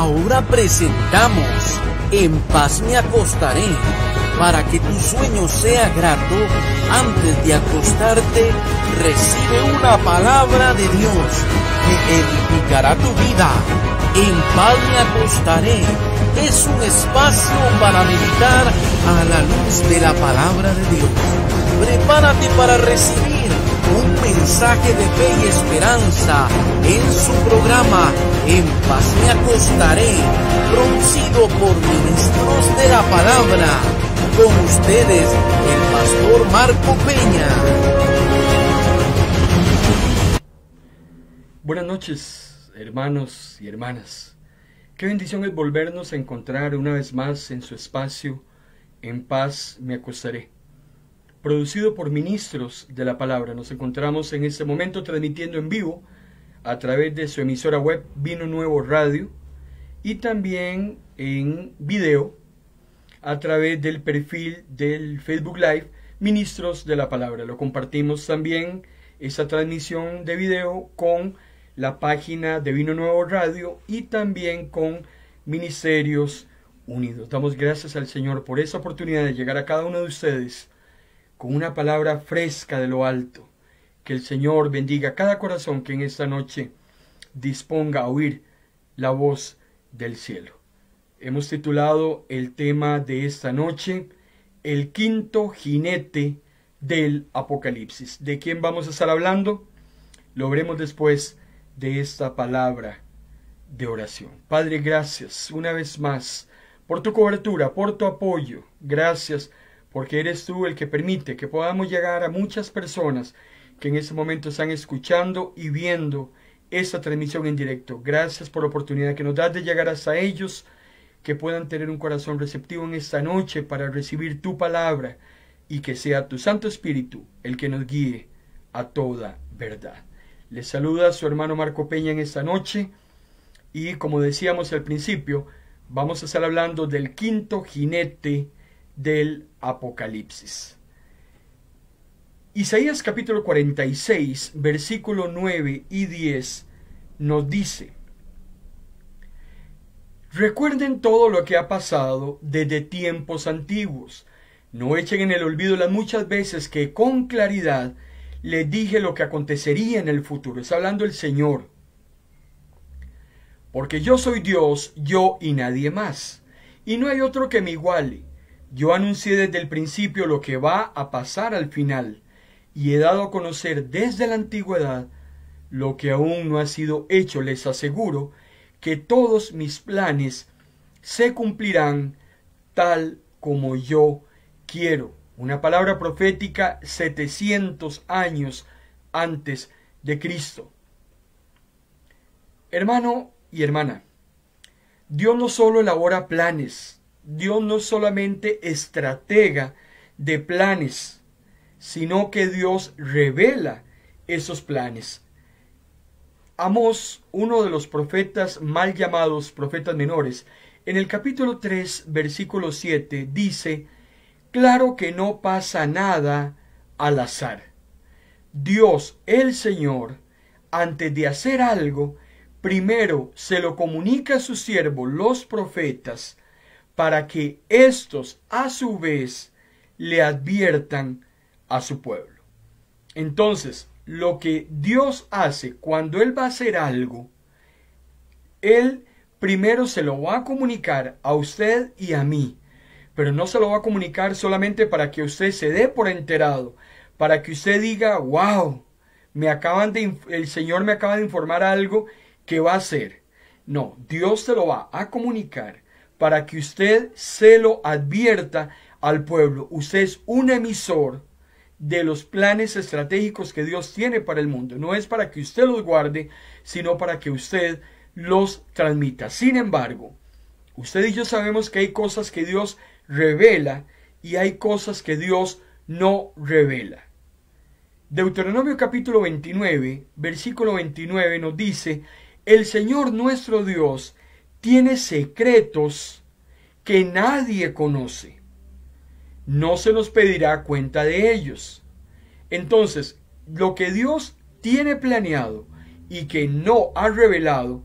Ahora presentamos En paz me acostaré para que tu sueño sea grato. Antes de acostarte, recibe una palabra de Dios que edificará tu vida. En paz me acostaré. Es un espacio para meditar a la luz de la palabra de Dios. Prepárate para recibir mensaje de fe y esperanza en su programa En paz me acostaré, producido por ministros de la palabra. Con ustedes, el pastor Marco Peña. Buenas noches, hermanos y hermanas. Qué bendición es volvernos a encontrar una vez más en su espacio. En paz me acostaré producido por ministros de la palabra. Nos encontramos en este momento transmitiendo en vivo a través de su emisora web Vino Nuevo Radio y también en video a través del perfil del Facebook Live Ministros de la Palabra. Lo compartimos también esa transmisión de video con la página de Vino Nuevo Radio y también con Ministerios Unidos. Damos gracias al Señor por esa oportunidad de llegar a cada uno de ustedes con una palabra fresca de lo alto. Que el Señor bendiga cada corazón que en esta noche disponga a oír la voz del cielo. Hemos titulado el tema de esta noche, El quinto jinete del Apocalipsis. ¿De quién vamos a estar hablando? Lo veremos después de esta palabra de oración. Padre, gracias una vez más por tu cobertura, por tu apoyo. Gracias porque eres tú el que permite que podamos llegar a muchas personas que en este momento están escuchando y viendo esta transmisión en directo. Gracias por la oportunidad que nos das de llegar hasta ellos, que puedan tener un corazón receptivo en esta noche para recibir tu palabra y que sea tu Santo Espíritu el que nos guíe a toda verdad. Les saluda su hermano Marco Peña en esta noche y como decíamos al principio, vamos a estar hablando del quinto jinete del Apocalipsis. Isaías capítulo 46, versículo 9 y 10 nos dice, Recuerden todo lo que ha pasado desde tiempos antiguos. No echen en el olvido las muchas veces que con claridad les dije lo que acontecería en el futuro. Está hablando el Señor. Porque yo soy Dios, yo y nadie más. Y no hay otro que me iguale. Yo anuncié desde el principio lo que va a pasar al final y he dado a conocer desde la antigüedad lo que aún no ha sido hecho. Les aseguro que todos mis planes se cumplirán tal como yo quiero. Una palabra profética 700 años antes de Cristo. Hermano y hermana, Dios no solo elabora planes, Dios no solamente estratega de planes, sino que Dios revela esos planes. Amós, uno de los profetas mal llamados profetas menores, en el capítulo 3, versículo 7, dice, Claro que no pasa nada al azar. Dios, el Señor, antes de hacer algo, primero se lo comunica a su siervo, los profetas, para que éstos a su vez le adviertan a su pueblo. Entonces, lo que Dios hace cuando Él va a hacer algo, Él primero se lo va a comunicar a usted y a mí, pero no se lo va a comunicar solamente para que usted se dé por enterado, para que usted diga, wow, me acaban de, el Señor me acaba de informar algo que va a hacer. No, Dios se lo va a comunicar para que usted se lo advierta al pueblo. Usted es un emisor de los planes estratégicos que Dios tiene para el mundo. No es para que usted los guarde, sino para que usted los transmita. Sin embargo, usted y yo sabemos que hay cosas que Dios revela y hay cosas que Dios no revela. Deuteronomio capítulo 29, versículo 29 nos dice, el Señor nuestro Dios tiene secretos que nadie conoce. No se nos pedirá cuenta de ellos. Entonces, lo que Dios tiene planeado y que no ha revelado,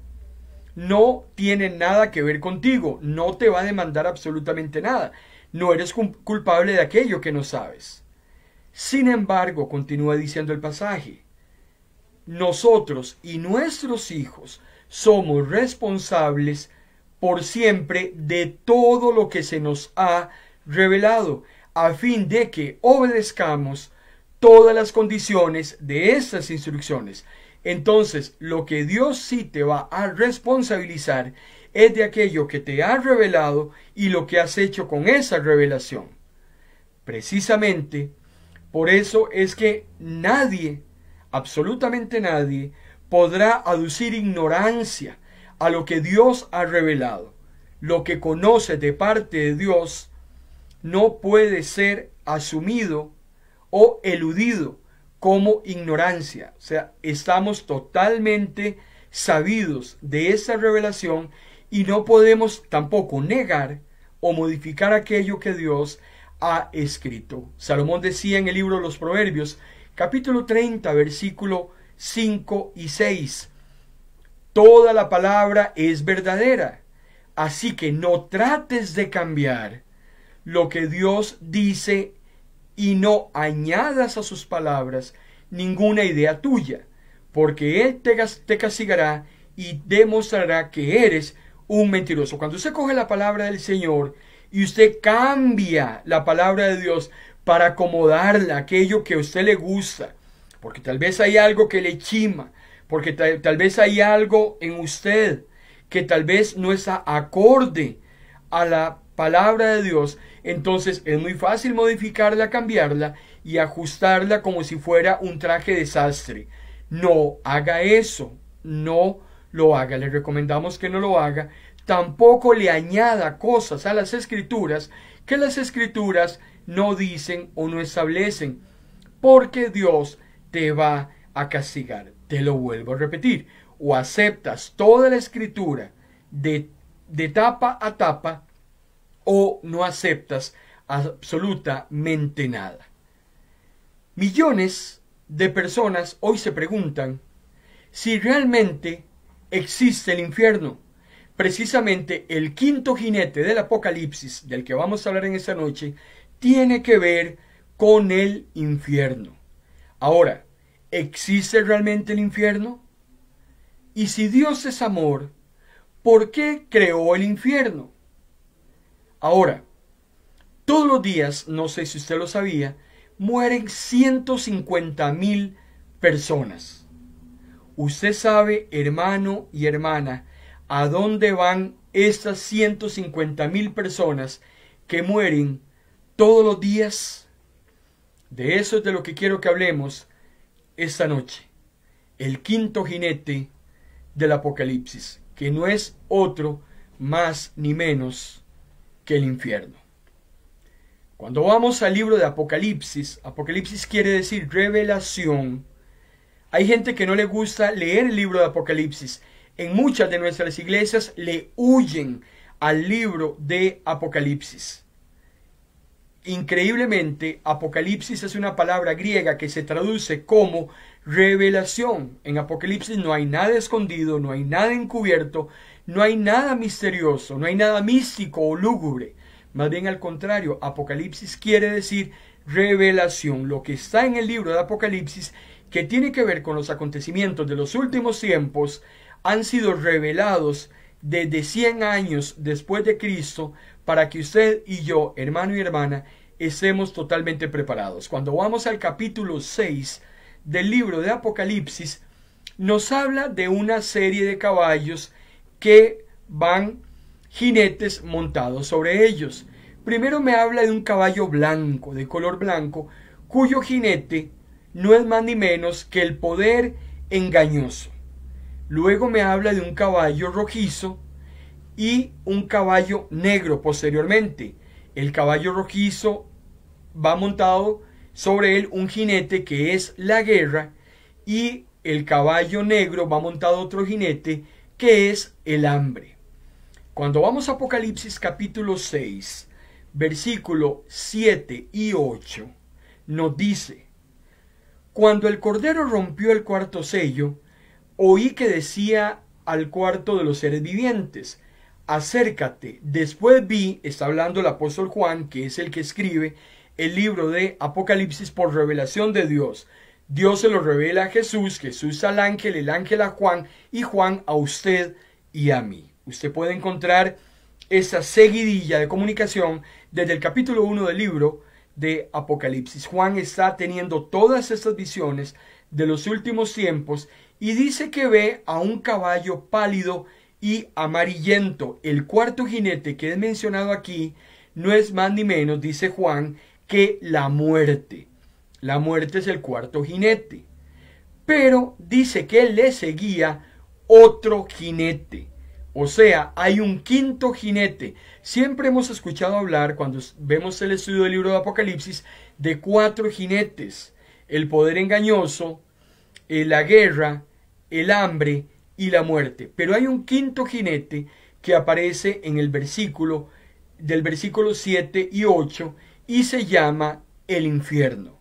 no tiene nada que ver contigo, no te va a demandar absolutamente nada, no eres culpable de aquello que no sabes. Sin embargo, continúa diciendo el pasaje, nosotros y nuestros hijos somos responsables por siempre de todo lo que se nos ha revelado, a fin de que obedezcamos todas las condiciones de esas instrucciones. Entonces, lo que Dios sí te va a responsabilizar es de aquello que te ha revelado y lo que has hecho con esa revelación. Precisamente, por eso es que nadie, absolutamente nadie, podrá aducir ignorancia a lo que Dios ha revelado. Lo que conoce de parte de Dios no puede ser asumido o eludido como ignorancia. O sea, estamos totalmente sabidos de esa revelación y no podemos tampoco negar o modificar aquello que Dios ha escrito. Salomón decía en el libro de los Proverbios, capítulo 30, versículo 5 y 6. Toda la palabra es verdadera, así que no trates de cambiar lo que Dios dice y no añadas a sus palabras ninguna idea tuya, porque Él te, castigará y demostrará que eres un mentiroso. Cuando usted coge la palabra del Señor y usted cambia la palabra de Dios para acomodarla aquello que a usted le gusta, porque tal vez hay algo que le chima, porque tal, vez hay algo en usted que tal vez no está acorde a la palabra de Dios, entonces es muy fácil modificarla, cambiarla y ajustarla como si fuera un traje desastre. No haga eso, no lo haga, le recomendamos que no lo haga, tampoco le añada cosas a las escrituras que las escrituras no dicen o no establecen, porque Dios te va a castigar. Te lo vuelvo a repetir. O aceptas toda la escritura de, de tapa a tapa o no aceptas absolutamente nada. Millones de personas hoy se preguntan si realmente existe el infierno. Precisamente el quinto jinete del Apocalipsis, del que vamos a hablar en esta noche, tiene que ver con el infierno. Ahora, ¿existe realmente el infierno? Y si Dios es amor, ¿por qué creó el infierno? Ahora, todos los días, no sé si usted lo sabía, mueren 150 mil personas. Usted sabe, hermano y hermana, a dónde van estas 150 mil personas que mueren todos los días. De eso es de lo que quiero que hablemos esta noche el quinto jinete del Apocalipsis, que no es otro más ni menos que el infierno. Cuando vamos al libro de Apocalipsis, Apocalipsis quiere decir revelación. Hay gente que no le gusta leer el libro de Apocalipsis. En muchas de nuestras iglesias le huyen al libro de Apocalipsis. Increíblemente, Apocalipsis es una palabra griega que se traduce como revelación. En Apocalipsis no hay nada escondido, no hay nada encubierto, no hay nada misterioso, no hay nada místico o lúgubre. Más bien al contrario, Apocalipsis quiere decir revelación. Lo que está en el libro de Apocalipsis, que tiene que ver con los acontecimientos de los últimos tiempos, han sido revelados desde 100 años después de Cristo para que usted y yo, hermano y hermana, estemos totalmente preparados. Cuando vamos al capítulo 6 del libro de Apocalipsis, nos habla de una serie de caballos que van jinetes montados sobre ellos. Primero me habla de un caballo blanco, de color blanco, cuyo jinete no es más ni menos que el poder engañoso. Luego me habla de un caballo rojizo y un caballo negro posteriormente. El caballo rojizo va montado sobre él un jinete que es la guerra y el caballo negro va montado otro jinete que es el hambre. Cuando vamos a Apocalipsis capítulo 6, versículo 7 y 8, nos dice, cuando el Cordero rompió el cuarto sello, oí que decía al cuarto de los seres vivientes, acércate. Después vi, está hablando el apóstol Juan, que es el que escribe el libro de Apocalipsis por revelación de Dios. Dios se lo revela a Jesús, Jesús al ángel, el ángel a Juan y Juan a usted y a mí. Usted puede encontrar esa seguidilla de comunicación desde el capítulo 1 del libro de Apocalipsis. Juan está teniendo todas estas visiones de los últimos tiempos y dice que ve a un caballo pálido y amarillento. El cuarto jinete que es mencionado aquí no es más ni menos, dice Juan, que la muerte. La muerte es el cuarto jinete. Pero dice que le seguía otro jinete. O sea, hay un quinto jinete. Siempre hemos escuchado hablar, cuando vemos el estudio del libro de Apocalipsis, de cuatro jinetes. El poder engañoso, eh, la guerra, el hambre y la muerte. Pero hay un quinto jinete que aparece en el versículo del versículo 7 y 8 y se llama el infierno,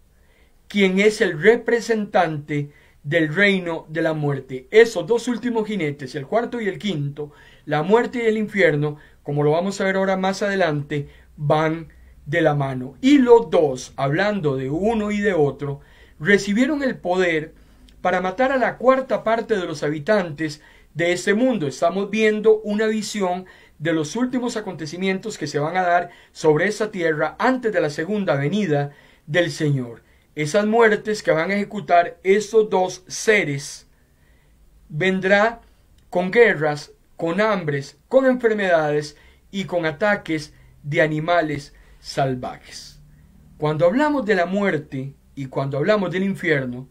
quien es el representante del reino de la muerte. Esos dos últimos jinetes, el cuarto y el quinto, la muerte y el infierno, como lo vamos a ver ahora más adelante, van de la mano. Y los dos, hablando de uno y de otro, recibieron el poder para matar a la cuarta parte de los habitantes de ese mundo. Estamos viendo una visión de los últimos acontecimientos que se van a dar sobre esa tierra antes de la segunda venida del Señor. Esas muertes que van a ejecutar esos dos seres vendrá con guerras, con hambres, con enfermedades y con ataques de animales salvajes. Cuando hablamos de la muerte y cuando hablamos del infierno,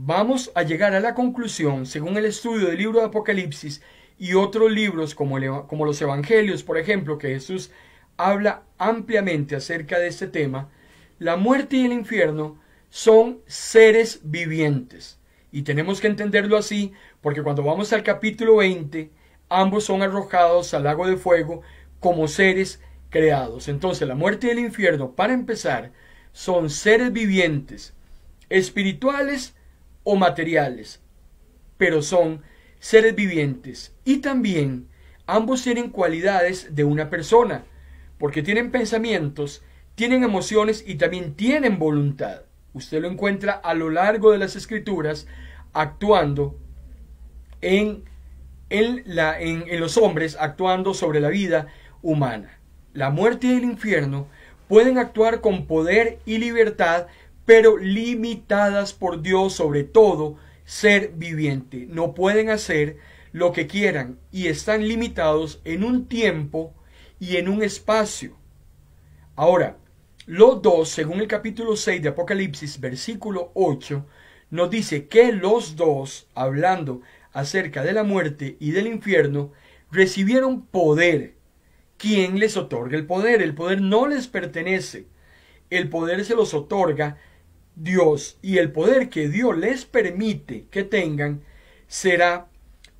vamos a llegar a la conclusión, según el estudio del libro de Apocalipsis y otros libros como, como los Evangelios, por ejemplo, que Jesús habla ampliamente acerca de este tema, la muerte y el infierno son seres vivientes. Y tenemos que entenderlo así, porque cuando vamos al capítulo 20, ambos son arrojados al lago de fuego como seres creados. Entonces, la muerte y el infierno, para empezar, son seres vivientes, espirituales materiales, pero son seres vivientes y también ambos tienen cualidades de una persona, porque tienen pensamientos, tienen emociones y también tienen voluntad. Usted lo encuentra a lo largo de las escrituras actuando en, en, la, en, en los hombres, actuando sobre la vida humana. La muerte y el infierno pueden actuar con poder y libertad pero limitadas por Dios sobre todo ser viviente. No pueden hacer lo que quieran y están limitados en un tiempo y en un espacio. Ahora, los dos, según el capítulo 6 de Apocalipsis, versículo 8, nos dice que los dos, hablando acerca de la muerte y del infierno, recibieron poder. ¿Quién les otorga el poder? El poder no les pertenece. El poder se los otorga Dios y el poder que Dios les permite que tengan será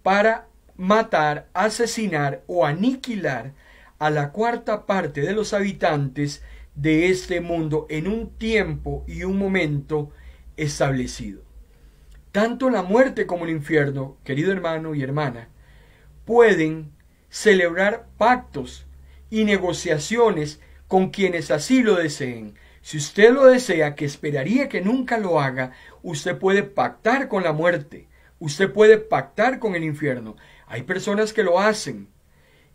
para matar, asesinar o aniquilar a la cuarta parte de los habitantes de este mundo en un tiempo y un momento establecido. Tanto la muerte como el infierno, querido hermano y hermana, pueden celebrar pactos y negociaciones con quienes así lo deseen. Si usted lo desea, que esperaría que nunca lo haga, usted puede pactar con la muerte, usted puede pactar con el infierno. Hay personas que lo hacen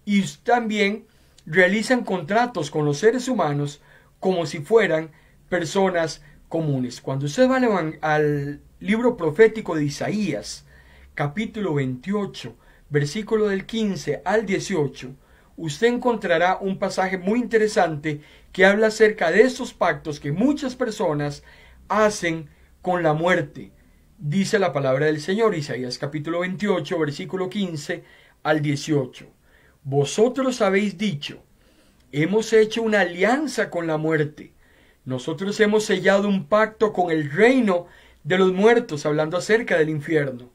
y también realizan contratos con los seres humanos como si fueran personas comunes. Cuando usted va al libro profético de Isaías, capítulo 28, versículo del 15 al 18, usted encontrará un pasaje muy interesante que habla acerca de estos pactos que muchas personas hacen con la muerte. Dice la palabra del Señor, Isaías capítulo 28, versículo 15 al 18. Vosotros habéis dicho, hemos hecho una alianza con la muerte. Nosotros hemos sellado un pacto con el reino de los muertos, hablando acerca del infierno.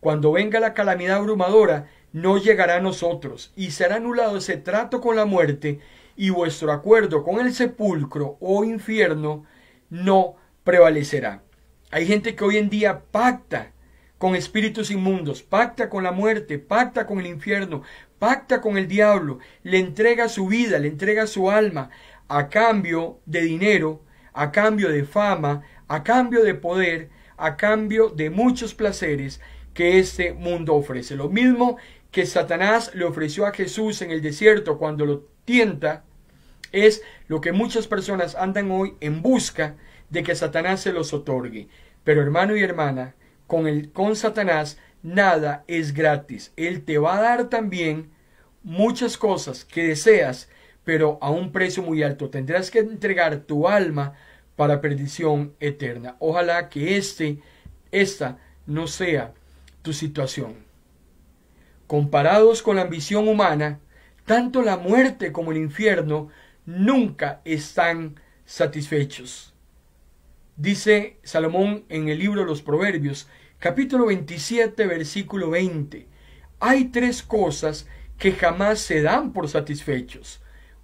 Cuando venga la calamidad abrumadora, no llegará a nosotros, y será anulado ese trato con la muerte, y vuestro acuerdo con el sepulcro o oh infierno no prevalecerá. Hay gente que hoy en día pacta con espíritus inmundos, pacta con la muerte, pacta con el infierno, pacta con el diablo, le entrega su vida, le entrega su alma, a cambio de dinero, a cambio de fama, a cambio de poder, a cambio de muchos placeres que este mundo ofrece. Lo mismo que Satanás le ofreció a Jesús en el desierto cuando lo tienta es lo que muchas personas andan hoy en busca de que Satanás se los otorgue. Pero hermano y hermana, con, el, con Satanás nada es gratis. Él te va a dar también muchas cosas que deseas, pero a un precio muy alto. Tendrás que entregar tu alma para perdición eterna. Ojalá que este, esta no sea tu situación. Comparados con la ambición humana, tanto la muerte como el infierno nunca están satisfechos. Dice Salomón en el libro de los Proverbios, capítulo 27, versículo 20. Hay tres cosas que jamás se dan por satisfechos.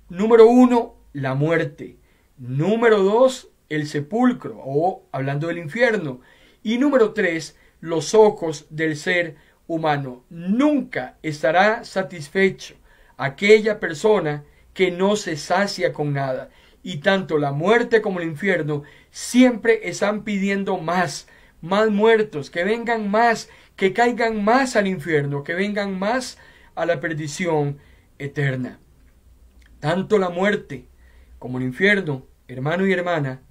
Número uno, la muerte. Número dos, el sepulcro, o hablando del infierno. Y número tres, los ojos del ser humano. Nunca estará satisfecho aquella persona que no se sacia con nada. Y tanto la muerte como el infierno siempre están pidiendo más, más muertos, que vengan más, que caigan más al infierno, que vengan más a la perdición eterna. Tanto la muerte como el infierno, hermano y hermana,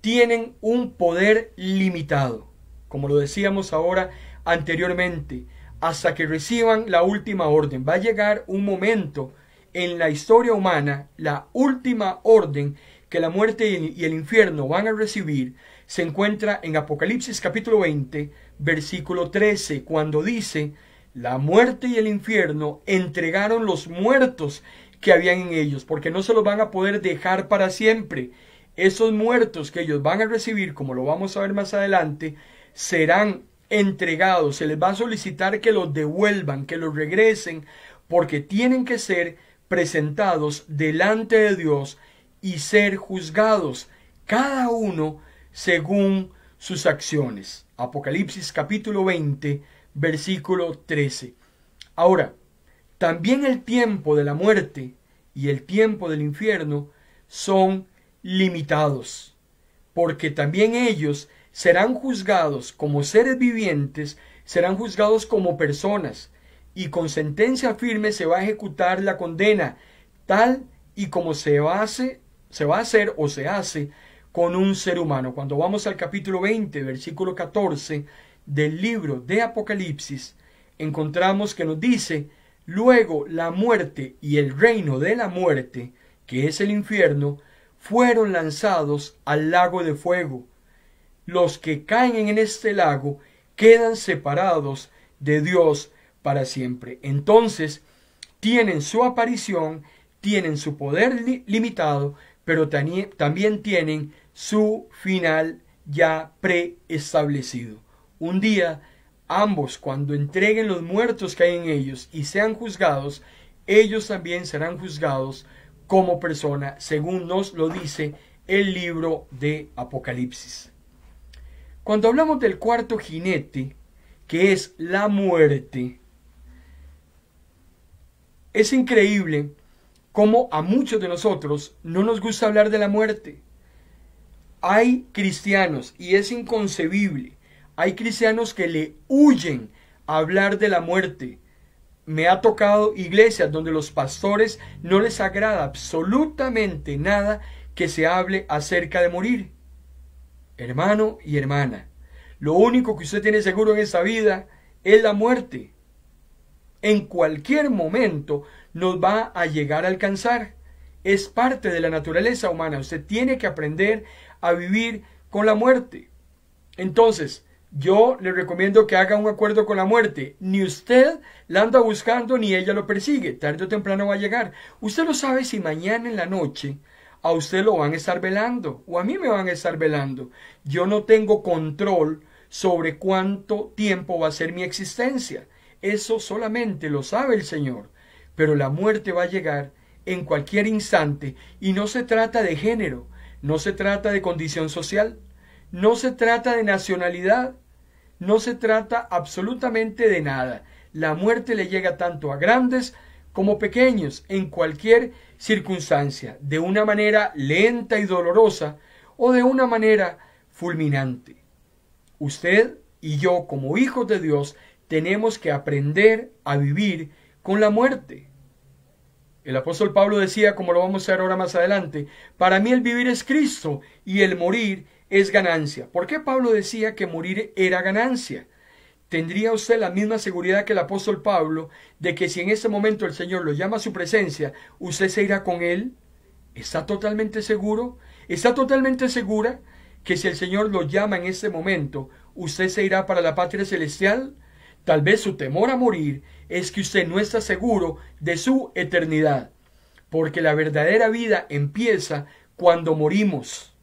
tienen un poder limitado. Como lo decíamos ahora, anteriormente, hasta que reciban la última orden. Va a llegar un momento en la historia humana, la última orden que la muerte y el infierno van a recibir, se encuentra en Apocalipsis capítulo 20, versículo 13, cuando dice, la muerte y el infierno entregaron los muertos que habían en ellos, porque no se los van a poder dejar para siempre. Esos muertos que ellos van a recibir, como lo vamos a ver más adelante, serán entregados, se les va a solicitar que los devuelvan, que los regresen, porque tienen que ser presentados delante de Dios y ser juzgados, cada uno según sus acciones. Apocalipsis capítulo 20, versículo 13. Ahora, también el tiempo de la muerte y el tiempo del infierno son limitados, porque también ellos serán juzgados como seres vivientes, serán juzgados como personas, y con sentencia firme se va a ejecutar la condena, tal y como se, hace, se va a hacer o se hace con un ser humano. Cuando vamos al capítulo 20, versículo 14 del libro de Apocalipsis, encontramos que nos dice, luego la muerte y el reino de la muerte, que es el infierno, fueron lanzados al lago de fuego los que caen en este lago quedan separados de Dios para siempre. Entonces, tienen su aparición, tienen su poder limitado, pero también tienen su final ya preestablecido. Un día, ambos, cuando entreguen los muertos que hay en ellos y sean juzgados, ellos también serán juzgados como persona, según nos lo dice el libro de Apocalipsis. Cuando hablamos del cuarto jinete, que es la muerte, es increíble cómo a muchos de nosotros no nos gusta hablar de la muerte. Hay cristianos, y es inconcebible, hay cristianos que le huyen a hablar de la muerte. Me ha tocado iglesias donde los pastores no les agrada absolutamente nada que se hable acerca de morir hermano y hermana, lo único que usted tiene seguro en esta vida es la muerte. En cualquier momento nos va a llegar a alcanzar. Es parte de la naturaleza humana. Usted tiene que aprender a vivir con la muerte. Entonces, yo le recomiendo que haga un acuerdo con la muerte. Ni usted la anda buscando ni ella lo persigue. Tarde o temprano va a llegar. Usted lo sabe si mañana en la noche a usted lo van a estar velando o a mí me van a estar velando. Yo no tengo control sobre cuánto tiempo va a ser mi existencia. Eso solamente lo sabe el Señor. Pero la muerte va a llegar en cualquier instante y no se trata de género, no se trata de condición social, no se trata de nacionalidad, no se trata absolutamente de nada. La muerte le llega tanto a grandes como pequeños en cualquier circunstancia, de una manera lenta y dolorosa o de una manera fulminante. Usted y yo, como hijos de Dios, tenemos que aprender a vivir con la muerte. El apóstol Pablo decía, como lo vamos a ver ahora más adelante, para mí el vivir es Cristo y el morir es ganancia. ¿Por qué Pablo decía que morir era ganancia? ¿Tendría usted la misma seguridad que el apóstol Pablo de que si en ese momento el Señor lo llama a su presencia, usted se irá con él? ¿Está totalmente seguro? ¿Está totalmente segura que si el Señor lo llama en ese momento, usted se irá para la patria celestial? Tal vez su temor a morir es que usted no está seguro de su eternidad, porque la verdadera vida empieza cuando morimos.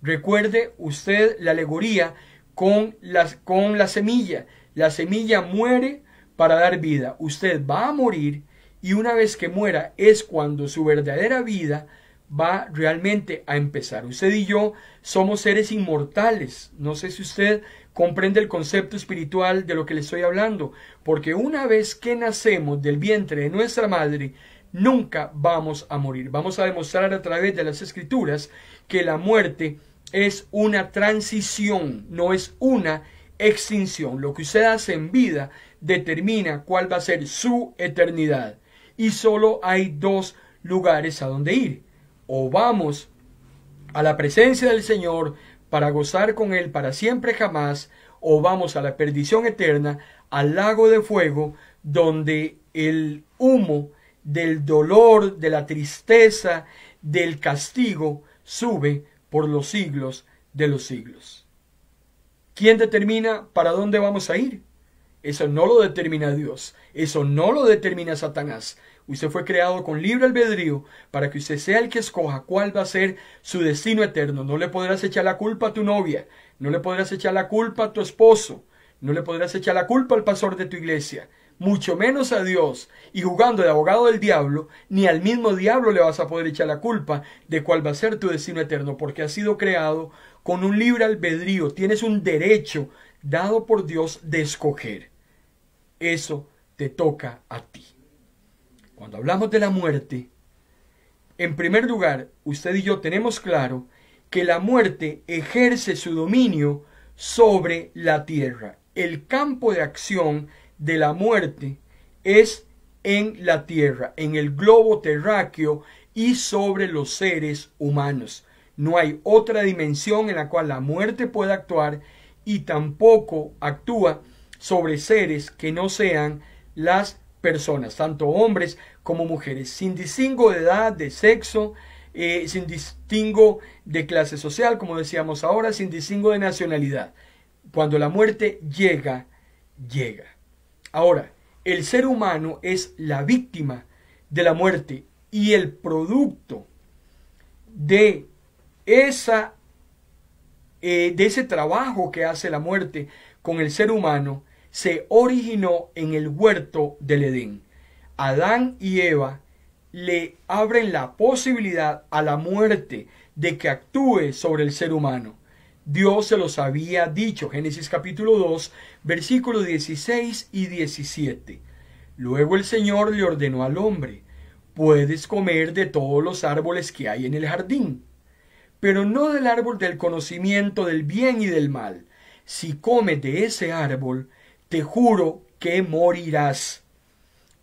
Recuerde usted la alegoría con, las, con la semilla. La semilla muere para dar vida. Usted va a morir y una vez que muera es cuando su verdadera vida va realmente a empezar. Usted y yo somos seres inmortales. No sé si usted comprende el concepto espiritual de lo que le estoy hablando, porque una vez que nacemos del vientre de nuestra madre, nunca vamos a morir. Vamos a demostrar a través de las escrituras que la muerte es una transición, no es una extinción. Lo que usted hace en vida determina cuál va a ser su eternidad. Y solo hay dos lugares a donde ir. O vamos a la presencia del Señor para gozar con Él para siempre jamás, o vamos a la perdición eterna, al lago de fuego, donde el humo del dolor, de la tristeza, del castigo sube por los siglos de los siglos. ¿Quién determina para dónde vamos a ir? Eso no lo determina Dios, eso no lo determina Satanás. Usted fue creado con libre albedrío para que usted sea el que escoja cuál va a ser su destino eterno. No le podrás echar la culpa a tu novia, no le podrás echar la culpa a tu esposo, no le podrás echar la culpa al pastor de tu iglesia, mucho menos a Dios, y jugando de abogado del diablo, ni al mismo diablo le vas a poder echar la culpa de cuál va a ser tu destino eterno, porque has sido creado con un libre albedrío, tienes un derecho dado por Dios de escoger. Eso te toca a ti. Cuando hablamos de la muerte, en primer lugar, usted y yo tenemos claro que la muerte ejerce su dominio sobre la tierra. El campo de acción de la muerte es en la tierra, en el globo terráqueo y sobre los seres humanos. No hay otra dimensión en la cual la muerte pueda actuar y tampoco actúa sobre seres que no sean las personas, tanto hombres como mujeres, sin distingo de edad, de sexo, eh, sin distingo de clase social, como decíamos ahora, sin distingo de nacionalidad. Cuando la muerte llega, llega. Ahora, el ser humano es la víctima de la muerte y el producto de, esa, eh, de ese trabajo que hace la muerte con el ser humano se originó en el huerto del Edén. Adán y Eva le abren la posibilidad a la muerte de que actúe sobre el ser humano. Dios se los había dicho. Génesis capítulo 2, versículos 16 y 17. Luego el Señor le ordenó al hombre, puedes comer de todos los árboles que hay en el jardín, pero no del árbol del conocimiento del bien y del mal. Si comes de ese árbol, te juro que morirás.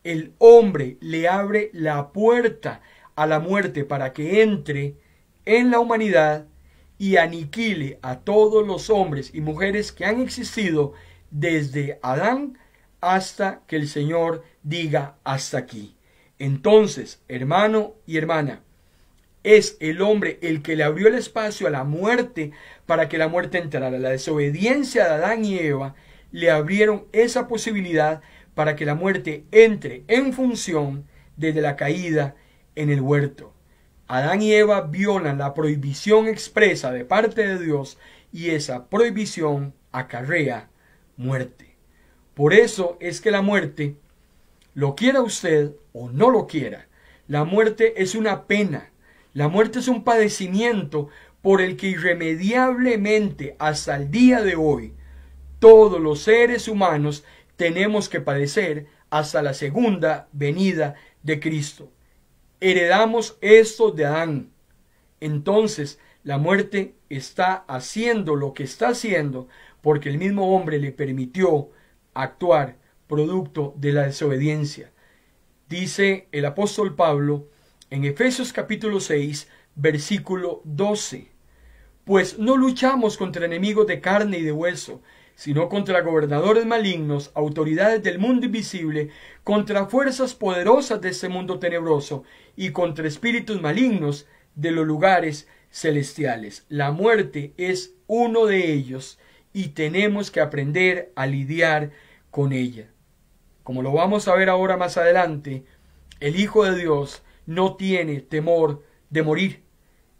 El hombre le abre la puerta a la muerte para que entre en la humanidad y aniquile a todos los hombres y mujeres que han existido desde Adán hasta que el Señor diga hasta aquí. Entonces, hermano y hermana, es el hombre el que le abrió el espacio a la muerte para que la muerte entrara. La desobediencia de Adán y Eva le abrieron esa posibilidad para que la muerte entre en función desde la caída en el huerto. Adán y Eva violan la prohibición expresa de parte de Dios y esa prohibición acarrea muerte. Por eso es que la muerte, lo quiera usted o no lo quiera, la muerte es una pena, la muerte es un padecimiento por el que irremediablemente hasta el día de hoy todos los seres humanos tenemos que padecer hasta la segunda venida de Cristo heredamos esto de Adán. Entonces la muerte está haciendo lo que está haciendo porque el mismo hombre le permitió actuar producto de la desobediencia. Dice el apóstol Pablo en Efesios capítulo 6, versículo 12. Pues no luchamos contra enemigos de carne y de hueso, sino contra gobernadores malignos, autoridades del mundo invisible, contra fuerzas poderosas de ese mundo tenebroso y contra espíritus malignos de los lugares celestiales. La muerte es uno de ellos y tenemos que aprender a lidiar con ella. Como lo vamos a ver ahora más adelante, el Hijo de Dios no tiene temor de morir.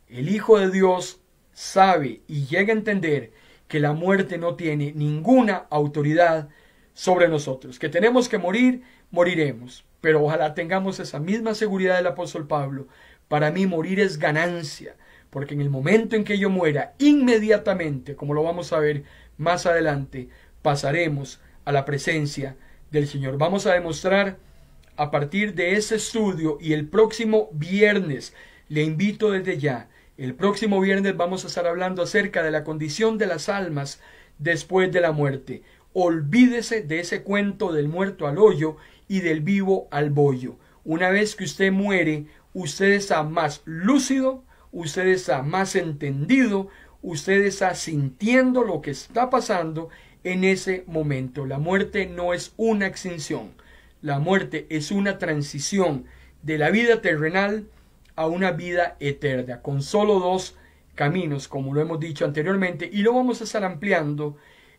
El Hijo de Dios sabe y llega a entender que la muerte no tiene ninguna autoridad sobre nosotros, que tenemos que morir, moriremos, pero ojalá tengamos esa misma seguridad del apóstol Pablo. Para mí morir es ganancia, porque en el momento en que yo muera, inmediatamente, como lo vamos a ver más adelante, pasaremos a la presencia del Señor. Vamos a demostrar a partir de ese estudio y el próximo viernes, le invito desde ya el próximo viernes vamos a estar hablando acerca de la condición de las almas después de la muerte. Olvídese de ese cuento del muerto al hoyo y del vivo al bollo. Una vez que usted muere, usted está más lúcido, usted está más entendido, usted está sintiendo lo que está pasando en ese momento. La muerte no es una extinción, la muerte es una transición de la vida terrenal a una vida eterna, con solo dos caminos, como lo hemos dicho anteriormente, y lo vamos a estar ampliando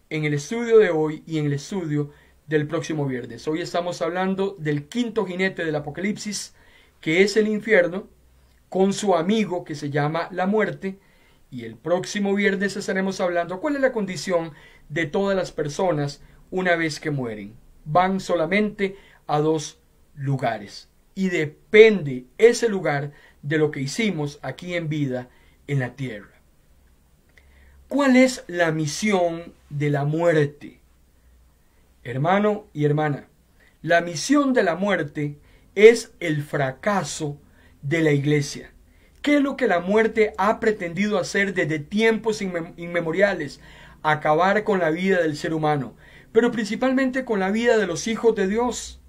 en el estudio de hoy y en el estudio del próximo viernes. Hoy estamos hablando del quinto jinete del Apocalipsis, que es el infierno, con su amigo que se llama la muerte, y el próximo viernes estaremos hablando cuál es la condición de todas las personas una vez que mueren. Van solamente a dos lugares y depende ese lugar de lo que hicimos aquí en vida en la tierra. ¿Cuál es la misión de la muerte? Hermano y hermana, la misión de la muerte es el fracaso de la iglesia. ¿Qué es lo que la muerte ha pretendido hacer desde tiempos inmemoriales? Acabar con la vida del ser humano, pero principalmente con la vida de los hijos de Dios.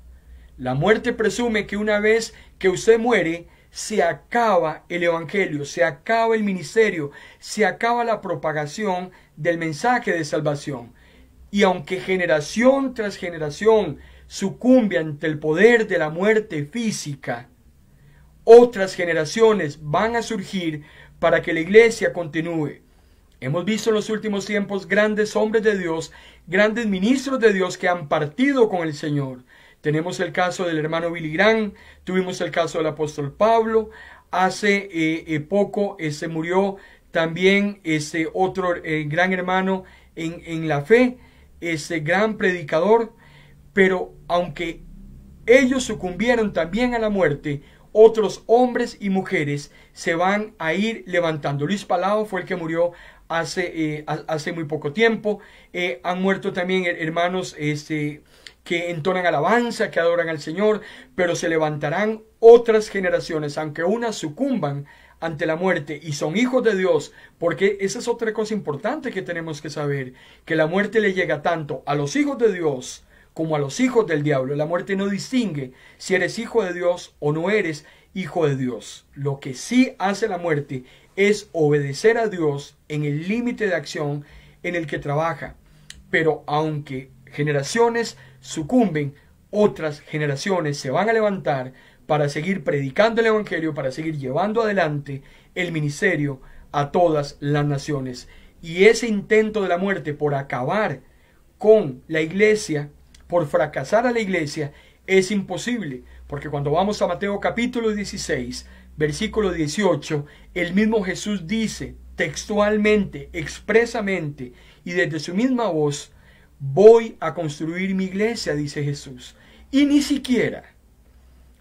La muerte presume que una vez que usted muere, se acaba el Evangelio, se acaba el ministerio, se acaba la propagación del mensaje de salvación. Y aunque generación tras generación sucumbe ante el poder de la muerte física, otras generaciones van a surgir para que la iglesia continúe. Hemos visto en los últimos tiempos grandes hombres de Dios, grandes ministros de Dios que han partido con el Señor. Tenemos el caso del hermano Billy tuvimos el caso del apóstol Pablo, hace eh, eh, poco eh, se murió también ese otro gran hermano en, la fe, ese gran predicador, pero aunque ellos sucumbieron también a la muerte, otros hombres y mujeres se van a ir levantando. Luis Palau fue el que murió hace, hace muy poco tiempo. han muerto también hermanos este, que entonan alabanza, que adoran al Señor, pero se levantarán otras generaciones, aunque unas sucumban ante la muerte y son hijos de Dios, porque esa es otra cosa importante que tenemos que saber, que la muerte le llega tanto a los hijos de Dios como a los hijos del diablo. La muerte no distingue si eres hijo de Dios o no eres hijo de Dios. Lo que sí hace la muerte es obedecer a Dios en el límite de acción en el que trabaja. Pero aunque generaciones sucumben, otras generaciones se van a levantar para seguir predicando el Evangelio, para seguir llevando adelante el ministerio a todas las naciones. Y ese intento de la muerte por acabar con la iglesia, por fracasar a la iglesia, es imposible, porque cuando vamos a Mateo capítulo 16, versículo 18, el mismo Jesús dice textualmente, expresamente y desde su misma voz, voy a construir mi iglesia, dice Jesús, y ni siquiera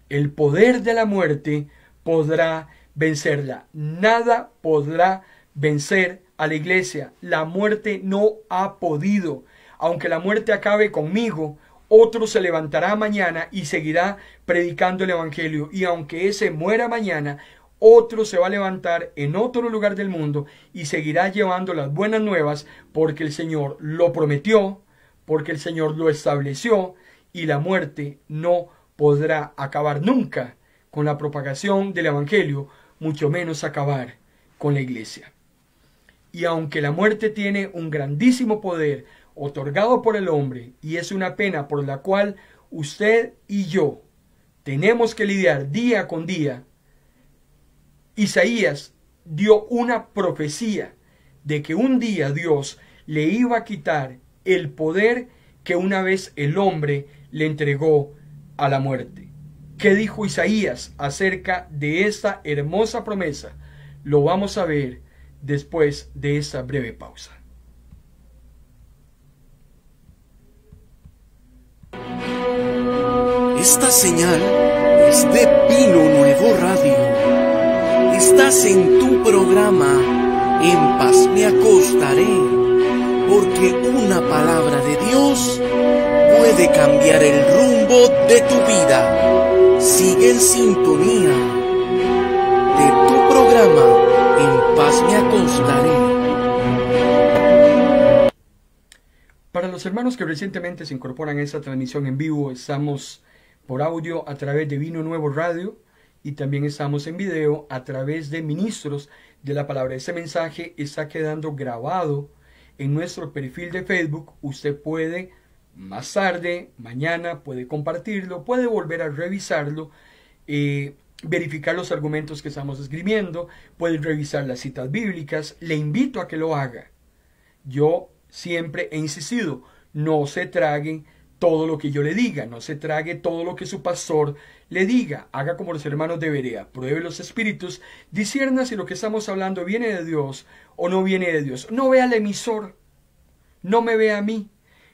el poder de la muerte podrá vencerla. Nada podrá vencer a la iglesia. La muerte no ha podido. Aunque la muerte acabe conmigo, otro se levantará mañana y seguirá predicando el Evangelio. Y aunque ese muera mañana, otro se va a levantar en otro lugar del mundo y seguirá llevando las buenas nuevas porque el Señor lo prometió, porque el Señor lo estableció y la muerte no podrá acabar nunca con la propagación del Evangelio, mucho menos acabar con la iglesia. Y aunque la muerte tiene un grandísimo poder otorgado por el hombre y es una pena por la cual usted y yo tenemos que lidiar día con día, Isaías dio una profecía de que un día Dios le iba a quitar el poder que una vez el hombre le entregó a la muerte. ¿Qué dijo Isaías acerca de esta hermosa promesa? Lo vamos a ver después de esta breve pausa. Esta señal es de Pino Nuevo Radio. Estás en tu programa En paz me acostaré porque una palabra de Dios puede cambiar el rumbo de tu vida. Sigue en sintonía de tu programa En paz me acostaré. Para los hermanos que recientemente se incorporan a esta transmisión en vivo, estamos por audio a través de Vino Nuevo Radio y también estamos en video a través de ministros de la palabra. Ese mensaje está quedando grabado en nuestro perfil de Facebook. Usted puede más tarde, mañana, puede compartirlo, puede volver a revisarlo, eh, verificar los argumentos que estamos escribiendo, puede revisar las citas bíblicas. Le invito a que lo haga. Yo siempre he insistido, no se trague todo lo que yo le diga, no se trague todo lo que su pastor le diga, haga como los hermanos de Berea, pruebe los espíritus, discierna si lo que estamos hablando viene de Dios o no viene de Dios. No vea al emisor, no me vea a mí.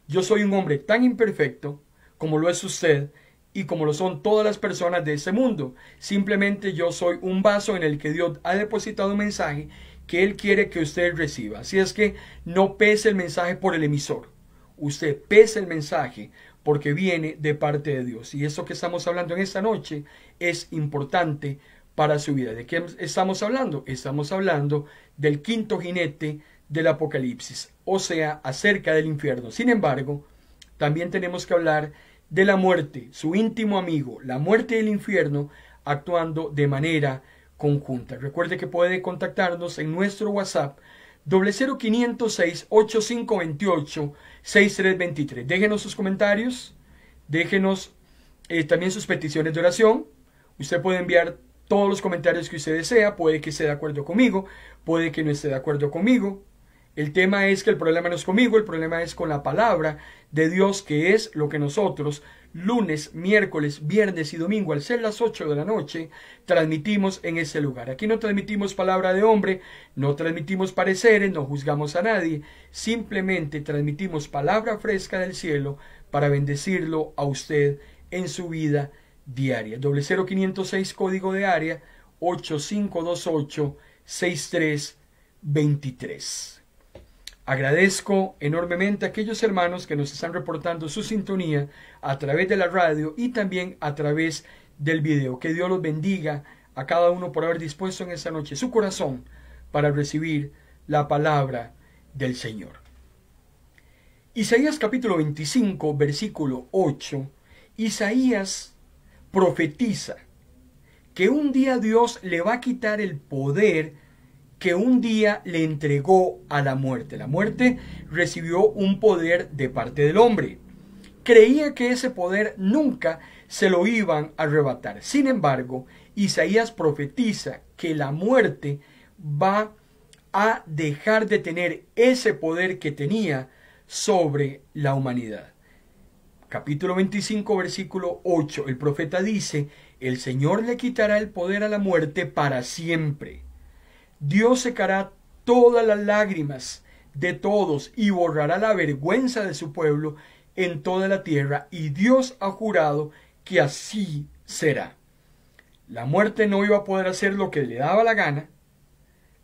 Yo soy un hombre tan imperfecto como lo es usted y como lo son todas las personas de ese mundo. Simplemente yo soy un vaso en el que Dios ha depositado un mensaje que Él quiere que usted reciba. Así es que no pese el mensaje por el emisor. Usted pese el mensaje porque viene de parte de Dios. Y eso que estamos hablando en esta noche es importante para su vida. ¿De qué estamos hablando? Estamos hablando del quinto jinete del Apocalipsis, o sea, acerca del infierno. Sin embargo, también tenemos que hablar de la muerte, su íntimo amigo, la muerte del infierno, actuando de manera conjunta. Recuerde que puede contactarnos en nuestro WhatsApp 0506 8528 6323. Déjenos sus comentarios, déjenos eh, también sus peticiones de oración. Usted puede enviar todos los comentarios que usted desea, puede que esté de acuerdo conmigo, puede que no esté de acuerdo conmigo. El tema es que el problema no es conmigo, el problema es con la palabra de Dios que es lo que nosotros lunes, miércoles, viernes y domingo al ser las 8 de la noche, transmitimos en ese lugar. Aquí no transmitimos palabra de hombre, no transmitimos pareceres, no juzgamos a nadie, simplemente transmitimos palabra fresca del cielo para bendecirlo a usted en su vida diaria. 00506 código de área 8528 6323. Agradezco enormemente a aquellos hermanos que nos están reportando su sintonía a través de la radio y también a través del video. Que Dios los bendiga a cada uno por haber dispuesto en esta noche su corazón para recibir la palabra del Señor. Isaías capítulo 25, versículo 8, Isaías profetiza que un día Dios le va a quitar el poder que un día le entregó a la muerte. La muerte recibió un poder de parte del hombre. Creía que ese poder nunca se lo iban a arrebatar. Sin embargo, Isaías profetiza que la muerte va a dejar de tener ese poder que tenía sobre la humanidad. Capítulo 25, versículo 8. El profeta dice, el Señor le quitará el poder a la muerte para siempre Dios secará todas las lágrimas de todos y borrará la vergüenza de su pueblo en toda la tierra, y Dios ha jurado que así será. La muerte no iba a poder hacer lo que le daba la gana.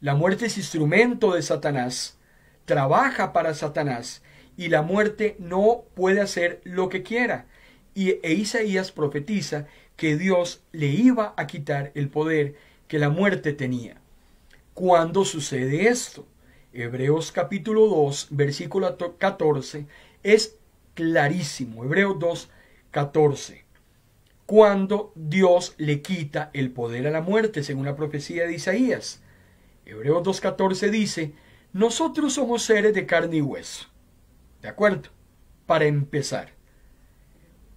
La muerte es instrumento de Satanás, trabaja para Satanás, y la muerte no puede hacer lo que quiera. Y e Isaías profetiza que Dios le iba a quitar el poder que la muerte tenía cuándo sucede esto. Hebreos capítulo 2, versículo 14, es clarísimo. Hebreos 2, 14. Cuando Dios le quita el poder a la muerte, según la profecía de Isaías. Hebreos 2.14 dice, nosotros somos seres de carne y hueso. ¿De acuerdo? Para empezar.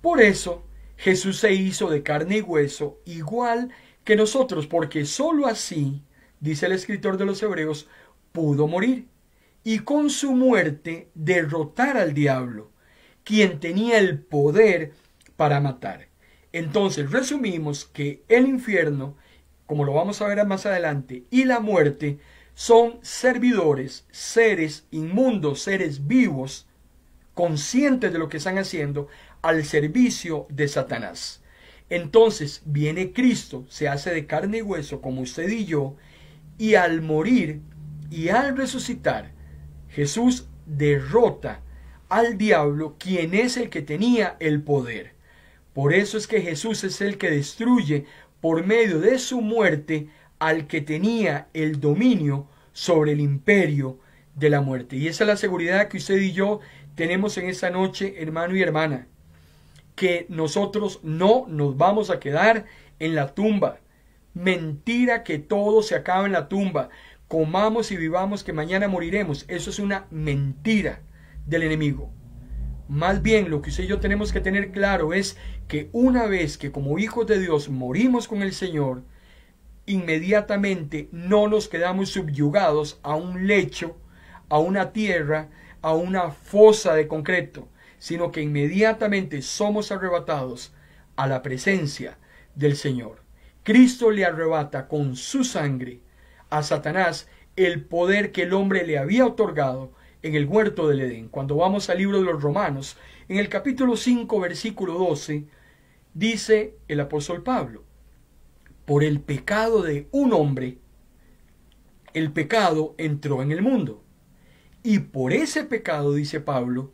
Por eso Jesús se hizo de carne y hueso igual que nosotros, porque sólo así dice el escritor de los Hebreos, pudo morir y con su muerte derrotar al diablo, quien tenía el poder para matar. Entonces resumimos que el infierno, como lo vamos a ver más adelante, y la muerte son servidores, seres inmundos, seres vivos, conscientes de lo que están haciendo, al servicio de Satanás. Entonces viene Cristo, se hace de carne y hueso como usted y yo, y al morir y al resucitar, Jesús derrota al diablo, quien es el que tenía el poder. Por eso es que Jesús es el que destruye por medio de su muerte al que tenía el dominio sobre el imperio de la muerte. Y esa es la seguridad que usted y yo tenemos en esta noche, hermano y hermana, que nosotros no nos vamos a quedar en la tumba, mentira que todo se acaba en la tumba. Comamos y vivamos que mañana moriremos. Eso es una mentira del enemigo. Más bien lo que usted y yo tenemos que tener claro es que una vez que como hijos de Dios morimos con el Señor, inmediatamente no nos quedamos subyugados a un lecho, a una tierra, a una fosa de concreto, sino que inmediatamente somos arrebatados a la presencia del Señor. Cristo le arrebata con su sangre a Satanás el poder que el hombre le había otorgado en el huerto del Edén. Cuando vamos al libro de los Romanos, en el capítulo 5, versículo 12, dice el apóstol Pablo, por el pecado de un hombre, el pecado entró en el mundo. Y por ese pecado, dice Pablo,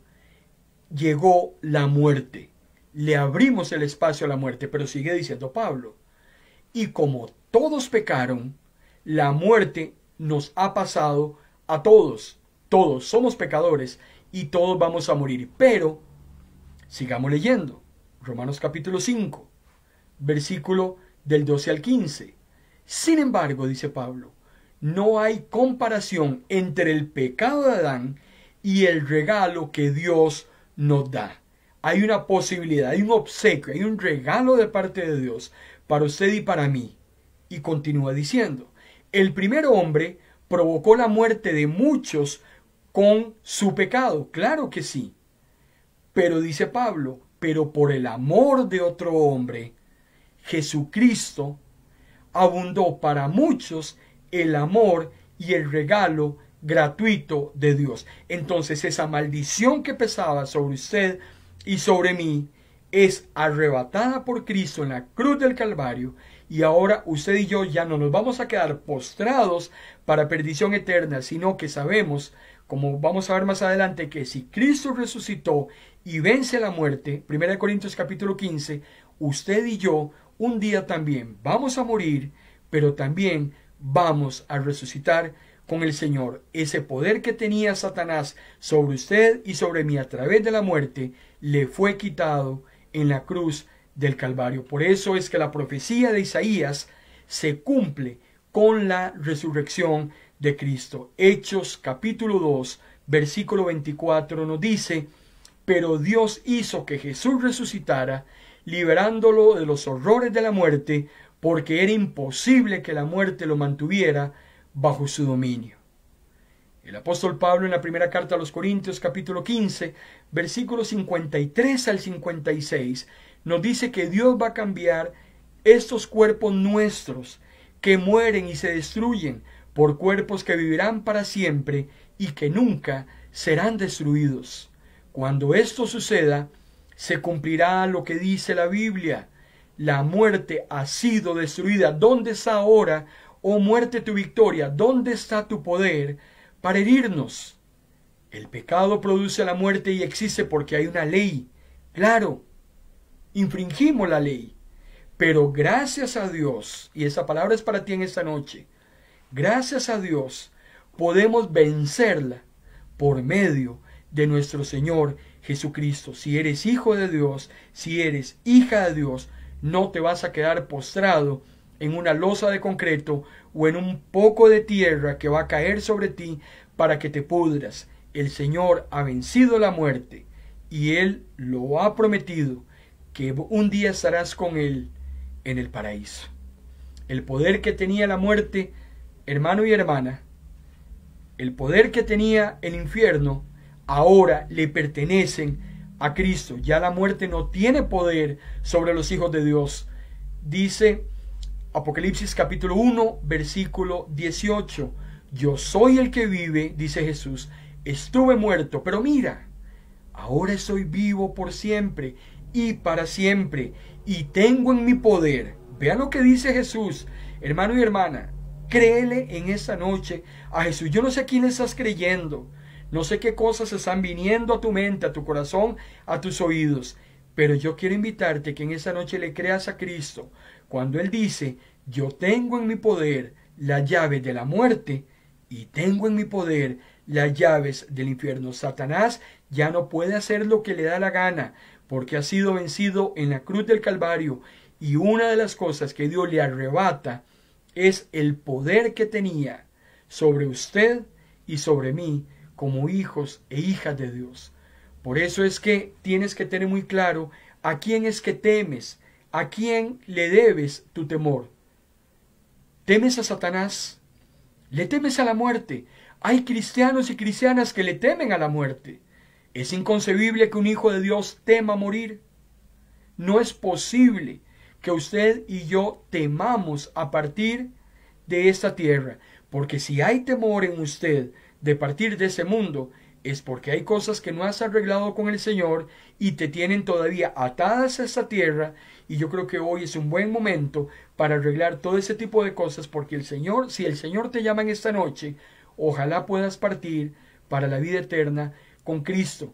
llegó la muerte. Le abrimos el espacio a la muerte, pero sigue diciendo Pablo, y como todos pecaron, la muerte nos ha pasado a todos. Todos somos pecadores y todos vamos a morir. Pero, sigamos leyendo. Romanos capítulo 5, versículo del 12 al 15. Sin embargo, dice Pablo, no hay comparación entre el pecado de Adán y el regalo que Dios nos da. Hay una posibilidad, hay un obsequio, hay un regalo de parte de Dios para usted y para mí. Y continúa diciendo, el primer hombre provocó la muerte de muchos con su pecado, claro que sí. Pero dice Pablo, pero por el amor de otro hombre, Jesucristo abundó para muchos el amor y el regalo gratuito de Dios. Entonces esa maldición que pesaba sobre usted y sobre mí es arrebatada por Cristo en la cruz del Calvario y ahora usted y yo ya no nos vamos a quedar postrados para perdición eterna, sino que sabemos, como vamos a ver más adelante, que si Cristo resucitó y vence la muerte, 1 Corintios capítulo 15, usted y yo un día también vamos a morir, pero también vamos a resucitar con el Señor. Ese poder que tenía Satanás sobre usted y sobre mí a través de la muerte le fue quitado en la cruz del Calvario. Por eso es que la profecía de Isaías se cumple con la resurrección de Cristo. Hechos capítulo 2, versículo 24 nos dice, pero Dios hizo que Jesús resucitara, liberándolo de los horrores de la muerte, porque era imposible que la muerte lo mantuviera bajo su dominio. El apóstol Pablo en la primera carta a los Corintios capítulo 15, versículos 53 al 56, nos dice que Dios va a cambiar estos cuerpos nuestros que mueren y se destruyen por cuerpos que vivirán para siempre y que nunca serán destruidos. Cuando esto suceda, se cumplirá lo que dice la Biblia. La muerte ha sido destruida. ¿Dónde está ahora, oh muerte, tu victoria? ¿Dónde está tu poder? para herirnos. El pecado produce la muerte y existe porque hay una ley. Claro, infringimos la ley. Pero gracias a Dios, y esa palabra es para ti en esta noche, gracias a Dios podemos vencerla por medio de nuestro Señor Jesucristo. Si eres hijo de Dios, si eres hija de Dios, no te vas a quedar postrado en una losa de concreto o en un poco de tierra que va a caer sobre ti para que te pudras. El Señor ha vencido la muerte y Él lo ha prometido que un día estarás con Él en el paraíso. El poder que tenía la muerte, hermano y hermana, el poder que tenía el infierno, ahora le pertenecen a Cristo. Ya la muerte no tiene poder sobre los hijos de Dios. Dice Apocalipsis capítulo 1, versículo 18. Yo soy el que vive, dice Jesús, estuve muerto, pero mira, ahora soy vivo por siempre y para siempre, y tengo en mi poder. Vean lo que dice Jesús, hermano y hermana, créele en esa noche a Jesús. Yo no sé a quién estás creyendo, no sé qué cosas están viniendo a tu mente, a tu corazón, a tus oídos. Pero yo quiero invitarte que en esa noche le creas a Cristo, cuando él dice, yo tengo en mi poder la llave de la muerte y tengo en mi poder las llaves del infierno. Satanás ya no puede hacer lo que le da la gana porque ha sido vencido en la cruz del Calvario y una de las cosas que Dios le arrebata es el poder que tenía sobre usted y sobre mí como hijos e hijas de Dios. Por eso es que tienes que tener muy claro a quién es que temes, ¿A quién le debes tu temor? ¿Temes a Satanás? ¿Le temes a la muerte? Hay cristianos y cristianas que le temen a la muerte. Es inconcebible que un hijo de Dios tema morir. No es posible que usted y yo temamos a partir de esta tierra, porque si hay temor en usted de partir de ese mundo, es porque hay cosas que no has arreglado con el Señor y te tienen todavía atadas a esta tierra y yo creo que hoy es un buen momento para arreglar todo ese tipo de cosas porque el Señor, si el Señor te llama en esta noche, ojalá puedas partir para la vida eterna con Cristo.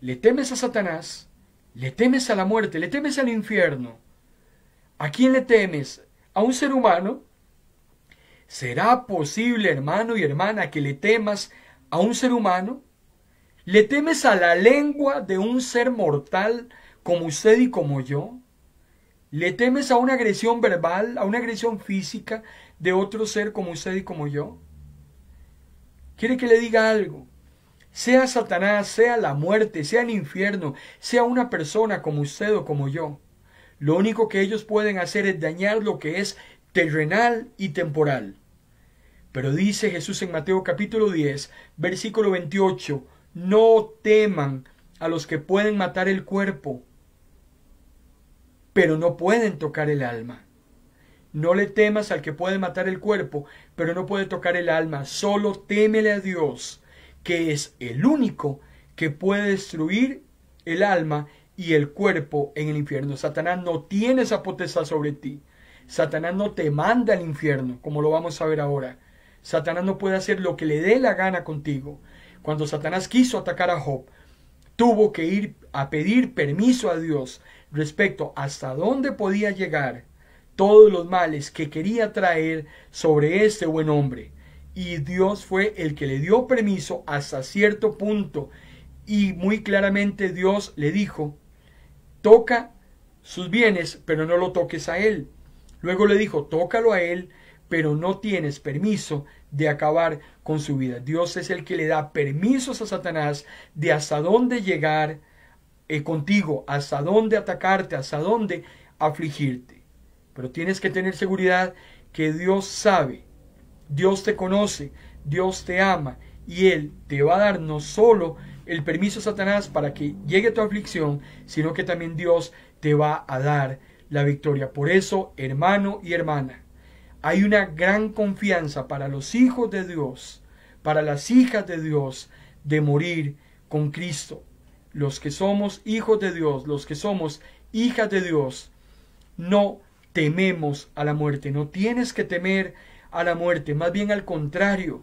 Le temes a Satanás, le temes a la muerte, le temes al infierno. ¿A quién le temes? ¿A un ser humano? ¿Será posible, hermano y hermana, que le temas a un ser humano? ¿Le temes a la lengua de un ser mortal como usted y como yo? ¿Le temes a una agresión verbal, a una agresión física de otro ser como usted y como yo? ¿Quiere que le diga algo? Sea Satanás, sea la muerte, sea el infierno, sea una persona como usted o como yo. Lo único que ellos pueden hacer es dañar lo que es terrenal y temporal. Pero dice Jesús en Mateo capítulo 10, versículo 28, no teman a los que pueden matar el cuerpo, pero no pueden tocar el alma. No le temas al que puede matar el cuerpo, pero no puede tocar el alma. Solo témele a Dios, que es el único que puede destruir el alma y el cuerpo en el infierno. Satanás no tiene esa potestad sobre ti. Satanás no te manda al infierno, como lo vamos a ver ahora. Satanás no puede hacer lo que le dé la gana contigo. Cuando Satanás quiso atacar a Job, tuvo que ir a pedir permiso a Dios respecto hasta dónde podía llegar todos los males que quería traer sobre este buen hombre. Y Dios fue el que le dio permiso hasta cierto punto. Y muy claramente Dios le dijo, toca sus bienes, pero no lo toques a él. Luego le dijo, tócalo a él, pero no tienes permiso de acabar con su vida. Dios es el que le da permisos a Satanás de hasta dónde llegar eh, contigo, hasta dónde atacarte, hasta dónde afligirte. Pero tienes que tener seguridad que Dios sabe, Dios te conoce, Dios te ama y Él te va a dar no solo el permiso Satanás para que llegue tu aflicción, sino que también Dios te va a dar la victoria. Por eso, hermano y hermana, hay una gran confianza para los hijos de Dios, para las hijas de Dios, de morir con Cristo los que somos hijos de Dios, los que somos hijas de Dios, no tememos a la muerte. No tienes que temer a la muerte, más bien al contrario,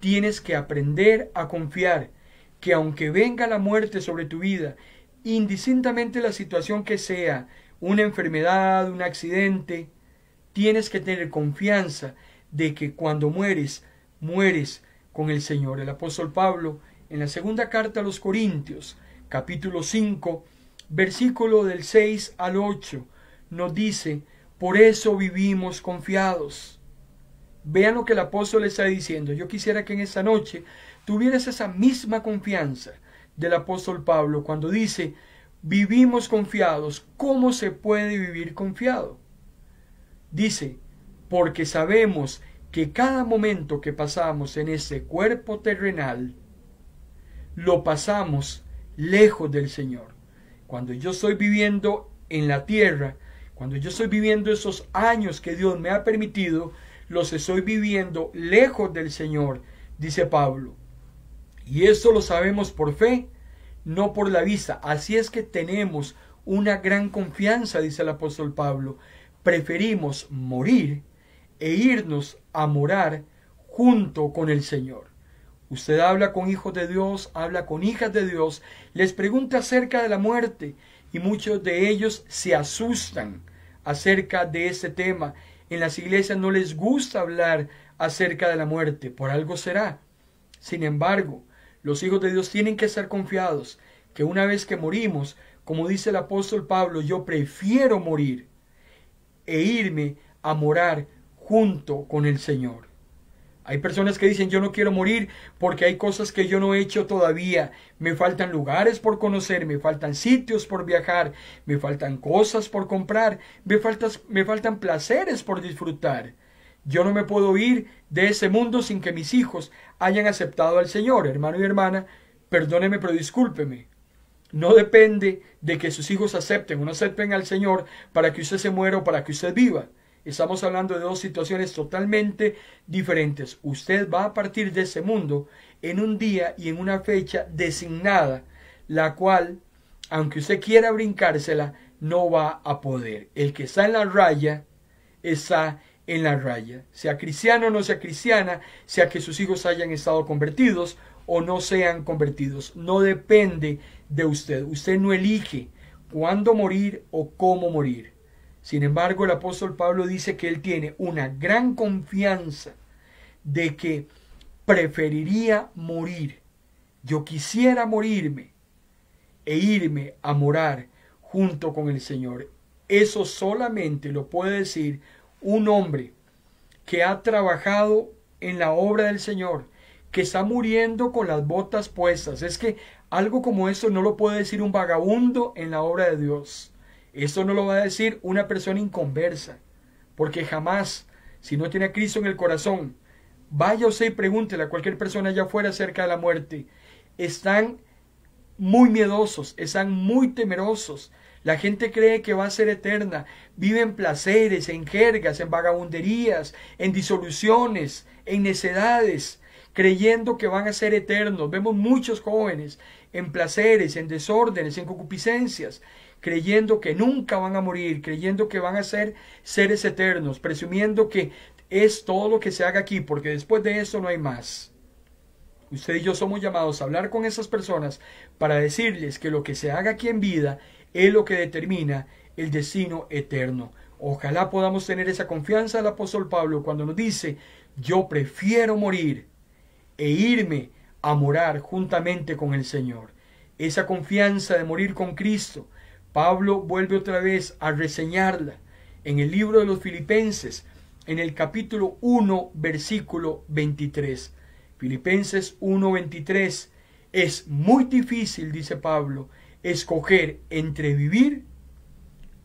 tienes que aprender a confiar que aunque venga la muerte sobre tu vida, indistintamente la situación que sea, una enfermedad, un accidente, tienes que tener confianza de que cuando mueres, mueres con el Señor. El apóstol Pablo, en la segunda carta a los Corintios, capítulo 5, versículo del 6 al 8, nos dice, por eso vivimos confiados. Vean lo que el apóstol está diciendo. Yo quisiera que en esa noche tuvieras esa misma confianza del apóstol Pablo cuando dice, vivimos confiados. ¿Cómo se puede vivir confiado? Dice, porque sabemos que cada momento que pasamos en ese cuerpo terrenal, lo pasamos lejos del Señor. Cuando yo estoy viviendo en la tierra, cuando yo estoy viviendo esos años que Dios me ha permitido, los estoy viviendo lejos del Señor, dice Pablo. Y eso lo sabemos por fe, no por la vista. Así es que tenemos una gran confianza, dice el apóstol Pablo. Preferimos morir e irnos a morar junto con el Señor. Usted habla con hijos de Dios, habla con hijas de Dios, les pregunta acerca de la muerte y muchos de ellos se asustan acerca de ese tema. En las iglesias no les gusta hablar acerca de la muerte, por algo será. Sin embargo, los hijos de Dios tienen que ser confiados que una vez que morimos, como dice el apóstol Pablo, yo prefiero morir e irme a morar junto con el Señor. Hay personas que dicen yo no quiero morir porque hay cosas que yo no he hecho todavía. Me faltan lugares por conocer, me faltan sitios por viajar, me faltan cosas por comprar, me, me faltan placeres por disfrutar. Yo no me puedo ir de ese mundo sin que mis hijos hayan aceptado al Señor, hermano y hermana. Perdóneme, pero discúlpeme. No depende de que sus hijos acepten o no acepten al Señor para que usted se muera o para que usted viva. Estamos hablando de dos situaciones totalmente diferentes. Usted va a partir de ese mundo en un día y en una fecha designada, la cual, aunque usted quiera brincársela, no va a poder. El que está en la raya, está en la raya. Sea cristiano o no sea cristiana, sea que sus hijos hayan estado convertidos o no sean convertidos. No depende de usted. Usted no elige cuándo morir o cómo morir. Sin embargo, el apóstol Pablo dice que él tiene una gran confianza de que preferiría morir. Yo quisiera morirme e irme a morar junto con el Señor. Eso solamente lo puede decir un hombre que ha trabajado en la obra del Señor, que está muriendo con las botas puestas. Es que algo como eso no lo puede decir un vagabundo en la obra de Dios. Esto no lo va a decir una persona inconversa, porque jamás, si no tiene a Cristo en el corazón, vaya usted y pregúntele a cualquier persona allá afuera acerca de la muerte. Están muy miedosos, están muy temerosos. La gente cree que va a ser eterna. Vive en placeres, en jergas, en vagabunderías, en disoluciones, en necedades, creyendo que van a ser eternos. Vemos muchos jóvenes en placeres, en desórdenes, en concupiscencias, creyendo que nunca van a morir, creyendo que van a ser seres eternos, presumiendo que es todo lo que se haga aquí, porque después de eso no hay más. Usted y yo somos llamados a hablar con esas personas para decirles que lo que se haga aquí en vida es lo que determina el destino eterno. Ojalá podamos tener esa confianza del apóstol Pablo cuando nos dice, yo prefiero morir e irme a morar juntamente con el Señor. Esa confianza de morir con Cristo, Pablo vuelve otra vez a reseñarla en el libro de los Filipenses, en el capítulo 1, versículo 23. Filipenses 1, 23. Es muy difícil, dice Pablo, escoger entre vivir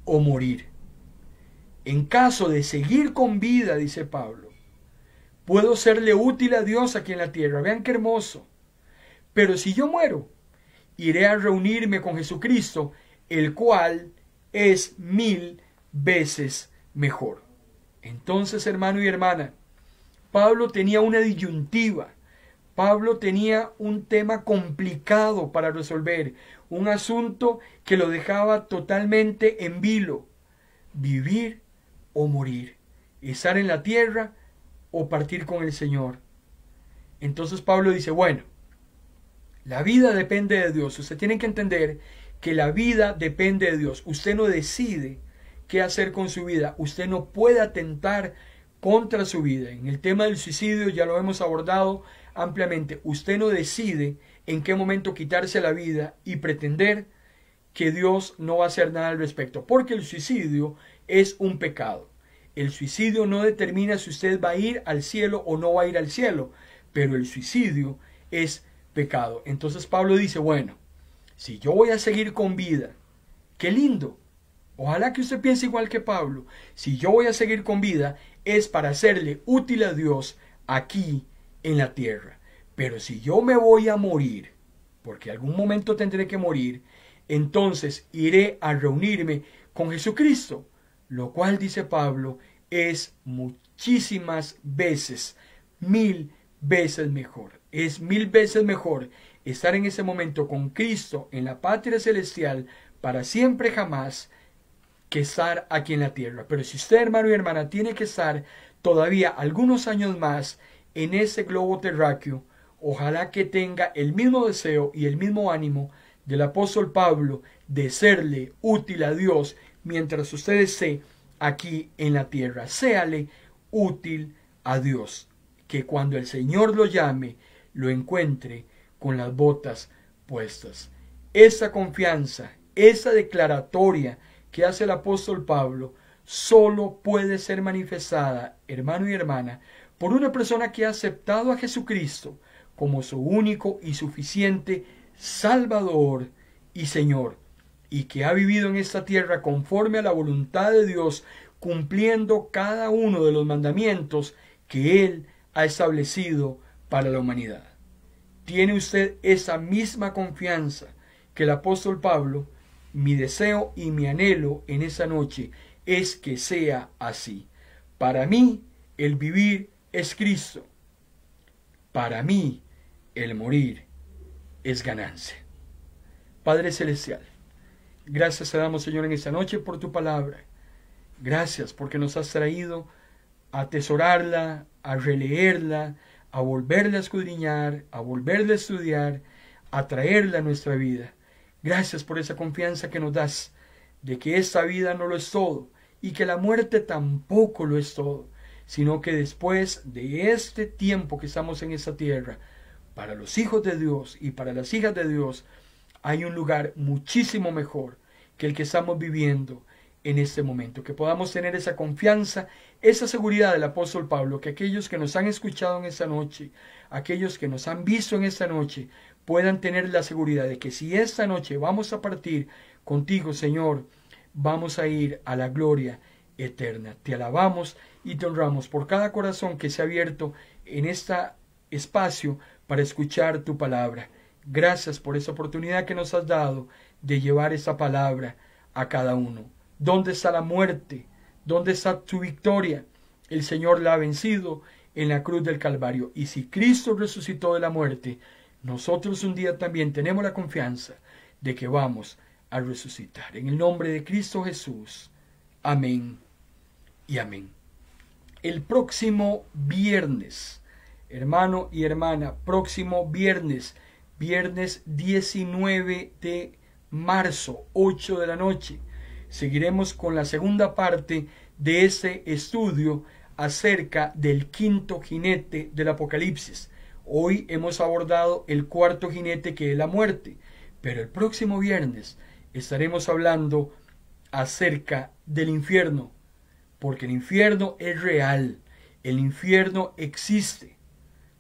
o morir. En caso de seguir con vida, dice Pablo, puedo serle útil a Dios aquí en la tierra. Vean qué hermoso. Pero si yo muero, iré a reunirme con Jesucristo el cual es mil veces mejor. Entonces, hermano y hermana, Pablo tenía una disyuntiva, Pablo tenía un tema complicado para resolver, un asunto que lo dejaba totalmente en vilo, vivir o morir, estar en la tierra o partir con el Señor. Entonces Pablo dice, bueno, la vida depende de Dios, ustedes tienen que entender que la vida depende de Dios. Usted no decide qué hacer con su vida. Usted no puede atentar contra su vida. En el tema del suicidio ya lo hemos abordado ampliamente. Usted no decide en qué momento quitarse la vida y pretender que Dios no va a hacer nada al respecto, porque el suicidio es un pecado. El suicidio no determina si usted va a ir al cielo o no va a ir al cielo, pero el suicidio es pecado. Entonces Pablo dice, bueno, si yo voy a seguir con vida, qué lindo. Ojalá que usted piense igual que Pablo. Si yo voy a seguir con vida, es para hacerle útil a Dios aquí en la tierra. Pero si yo me voy a morir, porque algún momento tendré que morir, entonces iré a reunirme con Jesucristo, lo cual, dice Pablo, es muchísimas veces, mil veces mejor. Es mil veces mejor estar en ese momento con Cristo en la patria celestial para siempre jamás que estar aquí en la tierra. Pero si usted, hermano y hermana, tiene que estar todavía algunos años más en ese globo terráqueo, ojalá que tenga el mismo deseo y el mismo ánimo del apóstol Pablo de serle útil a Dios mientras usted esté aquí en la tierra. Séale útil a Dios, que cuando el Señor lo llame, lo encuentre con las botas puestas. Esa confianza, esa declaratoria que hace el apóstol Pablo, solo puede ser manifestada, hermano y hermana, por una persona que ha aceptado a Jesucristo como su único y suficiente Salvador y Señor, y que ha vivido en esta tierra conforme a la voluntad de Dios, cumpliendo cada uno de los mandamientos que Él ha establecido para la humanidad tiene usted esa misma confianza que el apóstol Pablo, mi deseo y mi anhelo en esa noche es que sea así. Para mí el vivir es Cristo. Para mí el morir es ganancia. Padre Celestial, gracias te damos Señor en esta noche por tu palabra. Gracias porque nos has traído a atesorarla, a releerla, a volverle a escudriñar, a volverle a estudiar, a traerle a nuestra vida. Gracias por esa confianza que nos das de que esta vida no lo es todo y que la muerte tampoco lo es todo, sino que después de este tiempo que estamos en esta tierra, para los hijos de Dios y para las hijas de Dios, hay un lugar muchísimo mejor que el que estamos viviendo en este momento. Que podamos tener esa confianza esa seguridad del apóstol Pablo, que aquellos que nos han escuchado en esta noche, aquellos que nos han visto en esta noche, puedan tener la seguridad de que si esta noche vamos a partir contigo, Señor, vamos a ir a la gloria eterna. Te alabamos y te honramos por cada corazón que se ha abierto en este espacio para escuchar tu palabra. Gracias por esa oportunidad que nos has dado de llevar esa palabra a cada uno. ¿Dónde está la muerte? ¿Dónde está tu victoria? El Señor la ha vencido en la cruz del Calvario. Y si Cristo resucitó de la muerte, nosotros un día también tenemos la confianza de que vamos a resucitar. En el nombre de Cristo Jesús. Amén y amén. El próximo viernes, hermano y hermana, próximo viernes, viernes 19 de marzo, 8 de la noche seguiremos con la segunda parte de ese estudio acerca del quinto jinete del Apocalipsis. Hoy hemos abordado el cuarto jinete que es la muerte, pero el próximo viernes estaremos hablando acerca del infierno, porque el infierno es real, el infierno existe.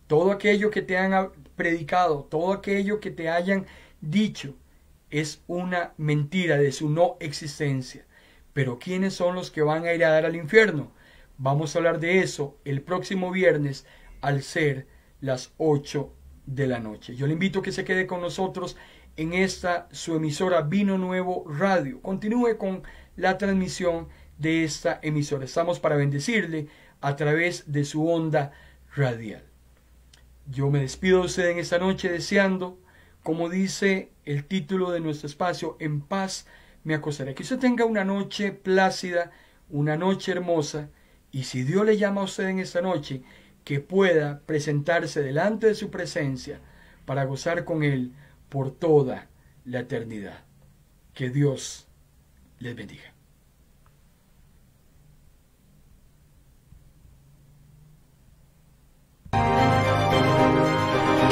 Todo aquello que te han predicado, todo aquello que te hayan dicho, es una mentira de su no existencia. Pero ¿quiénes son los que van a ir a dar al infierno? Vamos a hablar de eso el próximo viernes al ser las 8 de la noche. Yo le invito a que se quede con nosotros en esta su emisora Vino Nuevo Radio. Continúe con la transmisión de esta emisora. Estamos para bendecirle a través de su onda radial. Yo me despido de usted en esta noche deseando como dice el título de nuestro espacio, en paz me acosaré. Que usted tenga una noche plácida, una noche hermosa, y si Dios le llama a usted en esta noche, que pueda presentarse delante de su presencia para gozar con Él por toda la eternidad. Que Dios les bendiga.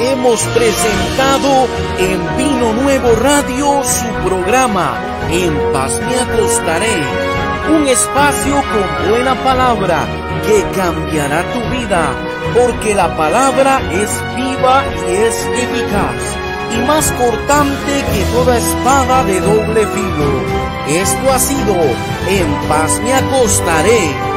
hemos presentado en Vino Nuevo Radio su programa En Paz me acostaré, un espacio con buena palabra que cambiará tu vida, porque la palabra es viva y es eficaz y más cortante que toda espada de doble filo. Esto ha sido En Paz me acostaré.